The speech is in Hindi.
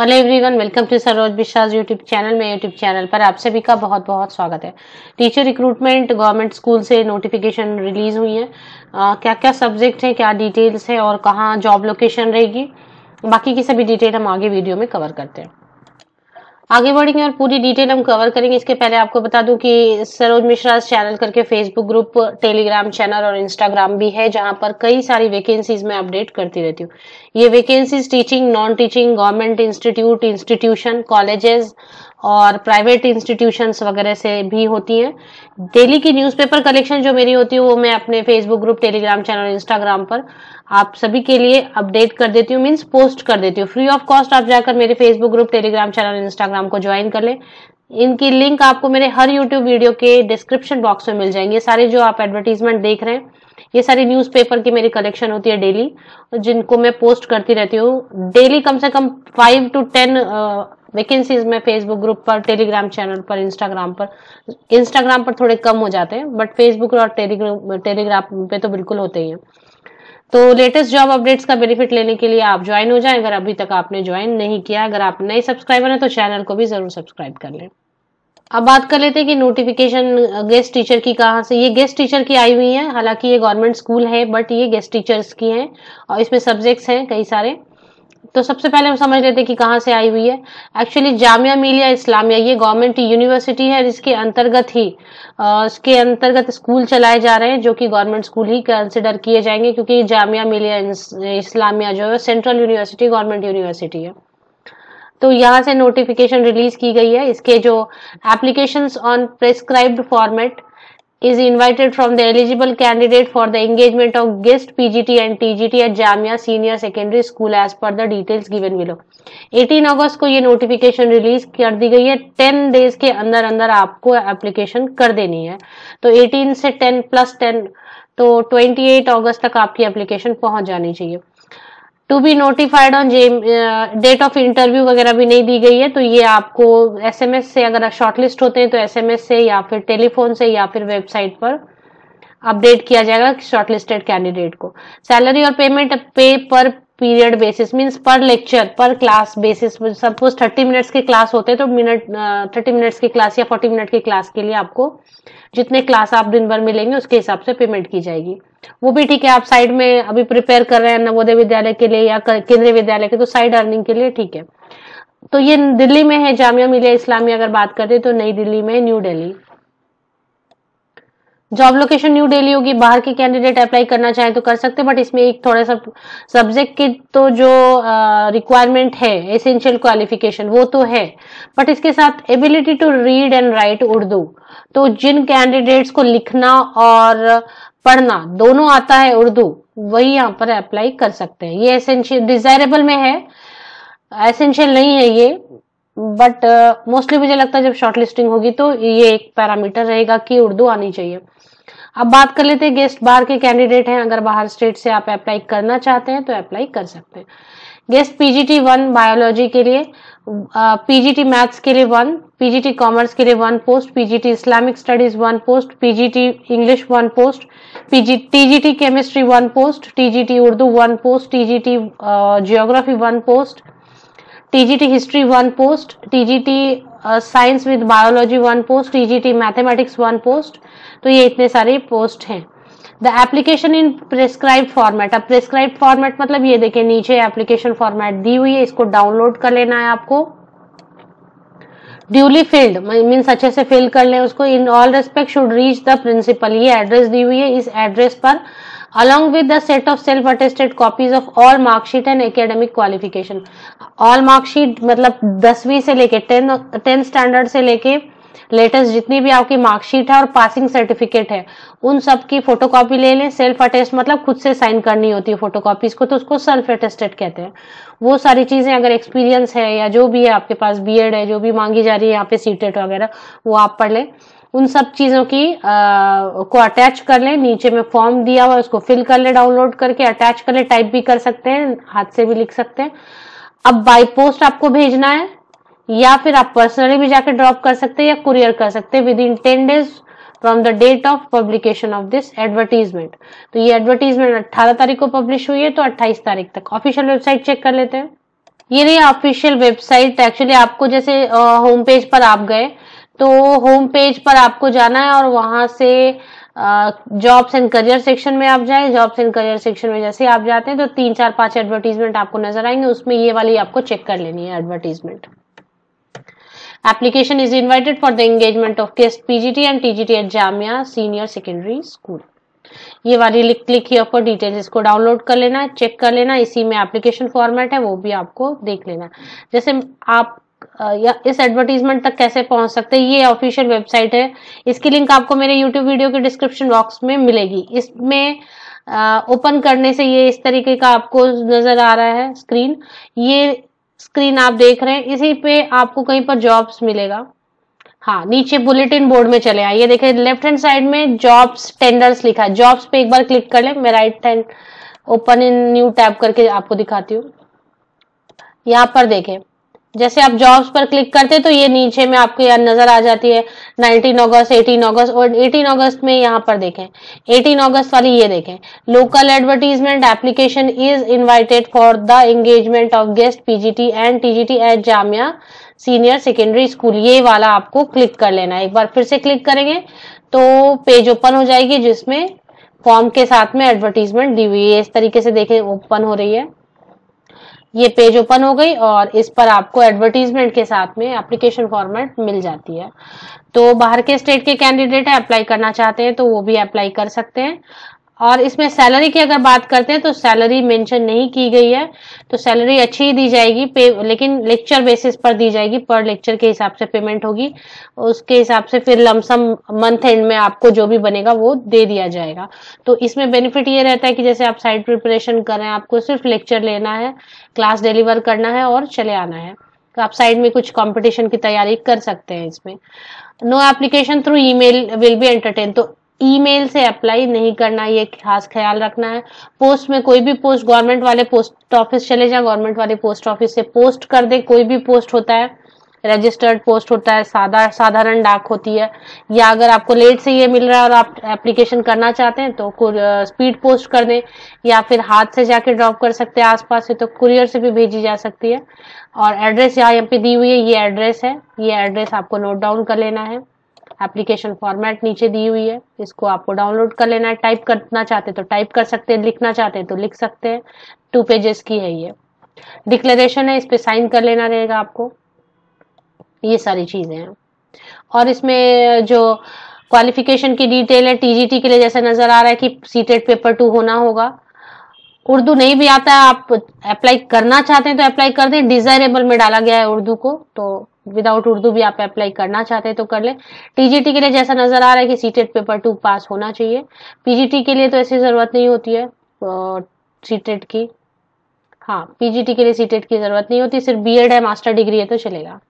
hello everyone welcome to Saroj Vishwas YouTube channel में यूट्यूब चैनल पर आप सभी का बहुत बहुत स्वागत है टीचर रिक्रूटमेंट गवर्नमेंट स्कूल से नोटिफिकेशन रिलीज हुई है आ, क्या क्या सब्जेक्ट है क्या डिटेल्स है और कहाँ जॉब लोकेशन रहेगी बाकी की सभी डिटेल हम आगे वीडियो में कवर करते हैं आगे बढ़ेंगे और पूरी डिटेल हम कवर करेंगे इसके पहले आपको बता दूं कि सरोज मिश्रा चैनल करके फेसबुक ग्रुप टेलीग्राम चैनल और इंस्टाग्राम भी है जहां पर कई सारी वैकेंसीज में अपडेट करती रहती हूँ ये vacancies teaching non teaching government institute institution colleges और प्राइवेट इंस्टीट्यूशंस वगैरह से भी होती हैं डेली की न्यूज़पेपर कलेक्शन जो मेरी होती है वो मैं अपने Facebook group Telegram channel Instagram पर आप सभी के लिए अपडेट कर देती हूँ मीन्स पोस्ट कर देती हूँ फ्री ऑफ कॉस्ट आप जाकर मेरे Facebook group Telegram channel Instagram को ज्वाइन कर लें इनकी लिंक आपको मेरे हर यूट्यूब वीडियो के डिस्क्रिप्शन बॉक्स में मिल जाएंगे सारे जो आप एडवर्टीजमेंट देख रहे हैं ये सारी न्यूज़पेपर की मेरी कलेक्शन होती है डेली जिनको मैं पोस्ट करती रहती हूँ डेली कम से कम फाइव टू टेन वैकेंसीज में फेसबुक ग्रुप पर टेलीग्राम चैनल पर इंस्टाग्राम पर इंस्टाग्राम पर थोड़े कम हो जाते हैं बट फेसबुक और टेलीग्राम टेलीग्राम पे तो बिल्कुल होते ही है तो लेटेस्ट जॉब अपडेट्स का बेनिफिट लेने के लिए आप ज्वाइन हो जाएं अगर अभी तक आपने ज्वाइन नहीं किया अगर आप नए सब्सक्राइबर हैं तो चैनल को भी जरूर सब्सक्राइब कर लें अब बात कर लेते हैं कि नोटिफिकेशन गेस्ट टीचर की कहाँ से ये गेस्ट टीचर की आई हुई है हालांकि ये गवर्नमेंट स्कूल है बट ये गेस्ट टीचर्स की हैं और इसमें सब्जेक्ट्स हैं कई सारे तो सबसे पहले हम समझ लेते हैं कि कहाँ से आई हुई है एक्चुअली जामिया मिलिया इस्लामिया ये गवर्नमेंट यूनिवर्सिटी है इसके अंतर्गत ही uh, इसके अंतर्गत स्कूल चलाए जा रहे हैं जो कि गवर्नमेंट स्कूल ही कंसिडर किए जाएंगे क्योंकि जामिया मिलिया इस्लामिया जो है सेंट्रल यूनिवर्सिटी गवर्नमेंट यूनिवर्सिटी है तो यहाँ से नोटिफिकेशन रिलीज की गई है इसके जो application on prescribed format is invited from the eligible candidate for the engagement of guest PGT and TGT at Jamia senior secondary school as per the details given below 18 अगस्त को ये नोटिफिकेशन रिलीज कर दी गई है 10 डेज के अंदर अंदर आपको एप्लीकेशन कर देनी है तो 18 से 10 प्लस 10 तो 28 अगस्त तक आपकी एप्लीकेशन पहुंच जानी चाहिए to be notified on the date of interview वगैरह भी नहीं दी गई है तो ये आपको एसएमएस से अगर आप शॉर्टलिस्ट होते हैं तो एसएमएस से या फिर टेलीफोन से या फिर वेबसाइट पर अपडेट किया जाएगा शॉर्टलिस्टेड कैंडिडेट को सैलरी और पेमेंट पे per period basis means per lecture per class basis suppose thirty minutes के क्लास होते हैं तो मिनट थर्टी मिनट्स की क्लास या फोर्टी मिनट की क्लास के लिए आपको जितने क्लास आप दिन भर मिलेंगे उसके हिसाब से पेमेंट की जाएगी वो भी ठीक है आप साइड में अभी प्रिपेयर कर रहे हैं नवोदय विद्यालय के लिए या केंद्रीय विद्यालय के तो साइड अर्निंग के लिए ठीक है तो ये दिल्ली में है जामिया मिलिया इस्लामिया अगर बात करें तो नई दिल्ली में New Delhi job location New Delhi होगी बाहर के कैंडिडेट अप्लाई करना चाहे तो कर सकते हैं बट इसमें एक थोड़ा सा सब्जेक्ट के तो जो रिक्वायरमेंट है एसेंशियल क्वालिफिकेशन वो तो है बट इसके साथ ability to read and write Urdu तो जिन कैंडिडेट्स को लिखना और पढ़ना दोनों आता है उर्दू वही यहाँ पर अप्लाई कर सकते हैं ये एसेंशियल डिजायरेबल में है एसेंशियल नहीं है ये बट मोस्टली uh, मुझे लगता है जब शॉर्ट लिस्टिंग होगी तो ये एक पैरामीटर रहेगा कि उर्दू आनी चाहिए अब बात कर लेते हैं गेस्ट बार के कैंडिडेट हैं अगर बाहर स्टेट से आप अप्लाई करना चाहते हैं तो अप्लाई कर सकते हैं गेस्ट पीजीटी वन बायोलॉजी के लिए पीजीटी मैथ्स के लिए वन पीजीटी कॉमर्स के लिए one post PGT Islamic studies one post PGT English one post PG TGT chemistry one post TGT Urdu one post TGT geography one post TGT history one post TGT science with biology one post TGT mathematics one post तो ये इतने सारे पोस्ट हैं the application in prescribe format अब प्रेस्क्राइब फॉर्मेट मतलब ये देखे नीचे एप्लीकेशन फॉर्मेट दी हुई है इसको डाउनलोड कर लेना है आपको ड्यूली फिल्ड मीन्स अच्छे से फिल कर लें उसको in all respect should reach the principal ये एड्रेस दी हुई है इस एड्रेस पर along with the set of self attested copies of all mark sheet and academic qualification all mark sheet मतलब दसवीं से लेके टेन स्टैंडर्ड से लेके लेटेस्ट जितनी भी आपकी मार्कशीट है और पासिंग सर्टिफिकेट है उन सब की फोटोकॉपी ले लें सेल्फ अटेस्ट मतलब खुद से साइन करनी होती है फोटोकॉपीज को तो उसको सेल्फ अटेस्टेड कहते हैं वो सारी चीजें अगर एक्सपीरियंस है या जो भी है आपके पास बीएड है जो भी मांगी जा रही है यहाँ पे सीटेट e वगैरह वो आप पढ़ लें उन सब चीजों की आ, को अटैच कर लें नीचे में फॉर्म दिया हुआ उसको फिल कर ले डाउनलोड करके अटैच कर ले टाइप भी कर सकते हैं हाथ से भी लिख सकते हैं अब बाई पोस्ट आपको भेजना है या फिर आप पर्सनली भी जाके ड्रॉप कर सकते हैं या कुरियर कर सकते हैं within ten days from the date of publication of this advertisement तो ये एडवर्टीजमेंट 18 तारीख को पब्लिश हुई है तो 28 तारीख तक ऑफिशियल वेबसाइट चेक कर लेते हैं ये नहीं ऑफिशियल वेबसाइट एक्चुअली आपको जैसे होम पेज पर आप गए तो होम पेज पर आपको जाना है और वहां से जॉब्स एंड करियर सेक्शन में आप जाए जॉब्स एंड करियर सेक्शन में जैसे आप जाते हैं तो तीन चार पांच एडवर्टीजमेंट आपको नजर आएंगे उसमें ये वाली आपको चेक कर लेनी है advertisement application is invited for the engagement of guest PGT and TGT at Jamia senior secondary school ये वाली लिख क्लिक ही आपको डिटेल्स इसको डाउनलोड कर लेना है चेक कर लेना इसी में एप्लीकेशन फॉर्मेट है वो भी आपको देख लेना जैसे आप या इस एडवर्टीजमेंट तक कैसे पहुंच सकते हैं ये ऑफिशियल वेबसाइट है इसकी लिंक आपको मेरे यूट्यूब वीडियो के डिस्क्रिप्शन बॉक्स में मिलेगी इसमें ओपन करने से ये इस तरीके का आपको नजर आ रहा है स्क्रीन ये स्क्रीन आप देख रहे हैं इसी पे आपको कहीं पर जॉब्स मिलेगा हाँ नीचे बुलेटिन बोर्ड में चले आइए देखे लेफ्ट हैंड साइड में जॉब्स टेंडर्स लिखा है जॉब्स पे एक बार क्लिक कर ले मैं right hand open in new tab करके आपको दिखाती हूँ यहाँ पर देखें जैसे आप जॉब्स पर क्लिक करते तो ये नीचे में आपको यार नजर आ जाती है 19 अगस्त 18 अगस्त और 18 अगस्त में यहाँ पर देखें 18 अगस्त वाली ये देखें local advertisement application is invited for the engagement of guest PGT and TGT at Jamia senior secondary school ये वाला आपको क्लिक कर लेना है एक बार फिर से क्लिक करेंगे तो पेज ओपन हो जाएगी जिसमें फॉर्म के साथ में एडवर्टीजमेंट दी हुई है इस तरीके से देखें ओपन हो रही है ये पेज ओपन हो गई और इस पर आपको एडवर्टीजमेंट के साथ में एप्लीकेशन फॉर्मेट मिल जाती है तो बाहर के स्टेट के कैंडिडेट अप्लाई करना चाहते हैं तो वो भी अप्लाई कर सकते हैं और इसमें सैलरी की अगर बात करते हैं तो सैलरी मेंशन नहीं की गई है तो सैलरी अच्छी ही दी जाएगी पे लेकिन लेक्चर बेसिस पर दी जाएगी पर लेक्चर के हिसाब से पेमेंट होगी उसके हिसाब से फिर लमसम मंथ एंड में आपको जो भी बनेगा वो दे दिया जाएगा तो इसमें बेनिफिट ये रहता है कि जैसे आप साइड प्रिपरेशन कर रहे हैं आपको सिर्फ लेक्चर लेना है क्लास डिलीवर करना है और चले आना है तो आप साइड में कुछ कॉम्पिटिशन की तैयारी कर सकते हैं इसमें no application through e will be entertain तो ईमेल से अप्लाई नहीं करना ये खास ख्याल रखना है पोस्ट में कोई भी पोस्ट गवर्नमेंट वाले पोस्ट ऑफिस चले जाए गवर्नमेंट वाले पोस्ट ऑफिस से पोस्ट कर दे कोई भी पोस्ट होता है रजिस्टर्ड पोस्ट होता है सादा साधारण डाक होती है या अगर आपको लेट से ये मिल रहा है और आप एप्लीकेशन करना चाहते हैं तो स्पीड पोस्ट कर दें या फिर हाथ से जाके ड्रॉप कर सकते हैं आसपास से तो कुरियर से भी भेजी जा सकती है और एड्रेस यहाँ यहाँ पे दी हुई है ये एड्रेस है ये एड्रेस आपको नोट डाउन कर लेना है एप्लीकेशन फॉर्मेट नीचे दी हुई है इसको आपको डाउनलोड कर लेना है टाइप करना चाहते तो टाइप कर सकते हैं लिखना चाहते हैं तो लिख सकते हैं टू पेजेस की है ये डिक्लेरेशन है इस पर साइन कर लेना रहेगा आपको ये सारी चीज़ें हैं और इसमें जो क्वालिफिकेशन की डिटेल है टीजीटी के लिए जैसे नज़र आ रहा है कि सीटेड पेपर टू होना होगा उर्दू नहीं भी आता है आप अप्लाई करना चाहते हैं तो अप्लाई कर दें डिजायरेबल में डाला गया है उर्दू को तो विदाउट उर्दू भी आप अप्लाई करना चाहते हैं तो कर ले टीजीटी के लिए जैसा नजर आ रहा है कि सीटेट पेपर टू पास होना चाहिए पीजीटी के लिए तो ऐसी जरूरत नहीं होती है सीटेट e की हाँ पीजीटी के लिए सीटेट e की जरूरत नहीं होती सिर्फ बीएड है मास्टर डिग्री है तो चलेगा